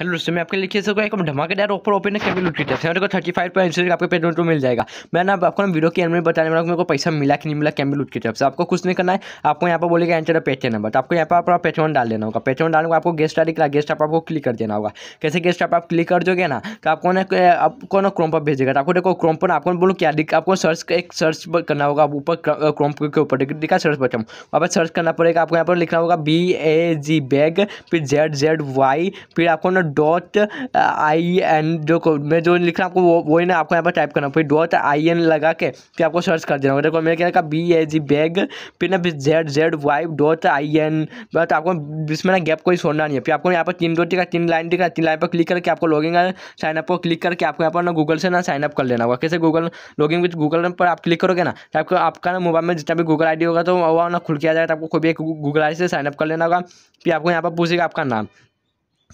hello दोस्तों मैं आपके लिखे सकता एक धमाकेदार ऑफर ओपन है कैपिटल लूट टेस्ट मेरे को थर्टी फाइव पर परसेंट आपके पेमेंट को मिल जाएगा मैं ना आपको ना वीडियो के एंड में बताने वाला मेरे को पैसा मिला कि नहीं मिला कैपिटल लूट की तरफ से आपको कुछ नहीं करना है आपको यहाँ पर बोलेगा एंटर पेटे नंबर तो आपको यहाँ पर अपना पेट्रोन डाल देना होगा पेट्रोन डालने को आपको गेस्ट आ गेस्ट आप आपको क्लिक कर देना होगा कैसे गेस्ट आप क्लिक कर दोगे ना तो आपको आपको ना क्रोम पर भेजेगा तो आपको देखो क्रोम पर आपको बोलो क्या आपको सर्च एक सर्च करना होगा ऊपर क्रोम के ऊपर दिखा सर्च बटन वहाँ पर सर्च करना पड़ेगा आपको यहाँ पर लिखना होगा बी ए जी बैग फिर जेड जेड वाई फिर आपको ना डॉट आई एन जो मैं जो लिख रहा हूँ आपको वो वही ना आपको यहाँ पर टाइप करना फिर डॉट आई एन लगा के फिर आपको सर्च कर देना देखो मैंने क्या बी ए जी बैग फिर ना फिर Z Z Y dot I N but आपको इसमें ना गैप कोई छोड़ना नहीं है फिर आपको यहाँ पर तीन डॉट का तीन लाइन दिखा तीन लाइन पर क्लिक करके आपको लॉगिंग साइनअप को क्लिक करके आपको यहाँ पर ना गूगल से ना साइनअप कर लेना होगा कैसे गूगल लॉगिंग विथ गूगल पर आप क्लिक करोगे ना तो आपको आपका ना मोबाइल में जितना भी गूगल आई होगा तो वहाँ ना खुल के आ जाएगा तो आपको कोई भी एक गूगल आई से साइनअप कर लेना होगा फिर आपको यहाँ पर पूछेगा आपका नाम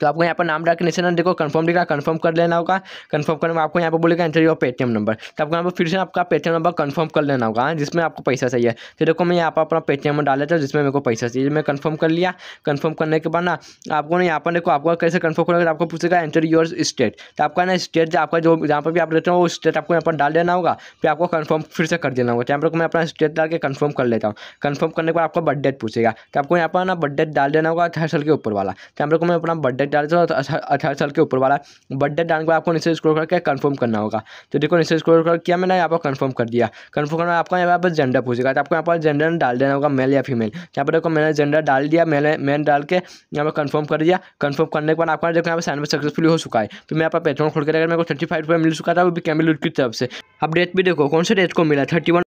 तो आपको यहाँ पर नाम के नीचे ना देखो कंफर्म दिखा कंफर्म कर लेना होगा कंफर्म करने में आपको यहाँ पर बोलेगा एंटर योर पेटीएम नंबर तो आपको यहाँ पर फिर से आपका पेटीएम नंबर कंफर्म कर लेना होगा हाँ, जिसमें आपको पैसा चाहिए तो देखो मैं यहाँ पर अपना पेटीएम नंबर डाल लेता हूँ जिसमें मेरे को पैसा चाहिए मैं कन्फर्म कर लिया कन्फर्म करने के बाद ना आपको ना यहाँ पर देखो आपको कैसे कन्फर्म करोगे तो आपको पूछेगा एंटर योर स्टेट तो आपका ना स्टेट आपका जो जहाँ पर भी आप रहते हो वो स्टेट आपको यहाँ पर डाल देना होगा फिर आपको कन्फर्म फिर से कर देना होगा तो यहाँ पर मैं अपना स्टेट डाल के कन्फर्म कर लेता हूँ कन्फर्म करने के बाद आपका बर्थडेट पूछेगा तो आपको यहाँ पर ना बर्थडेट डाल देना होगा हर साल के ऊपर वाला तो यहाँ पर मैं अपना बर्थडे तो अठारह साल अठारह साल के ऊपर वाला बर्थडे डालने के बाद आपको नीचे स्क्रोल करके कन्फर्म करना होगा तो देखो नीचे स्क्रोल कर किया मैंने यहाँ पर कन्फर्म कर दिया कन्फर्म करना आपको यहाँ पर जेंडर पूछेगा तो आपको यहाँ पर जेंडर डाल देना होगा मेल या फीमेल यहाँ पर देखो मैंने जेंडर डाल दिया मैंने मैंने डाल के यहाँ पर कन्फर्म कर दिया कन्फर्म करने के बाद आपका देखो यहाँ पर साइन पर सक्सेसफुल हो चुका है तो मैं यहाँ पर पेट्रोल खोल के मेरे को थर्टी फाइव मिल चुका था वो भी कैमिल की तरफ से अब डेट भी देखो कौन से डेट को मिला थर्टी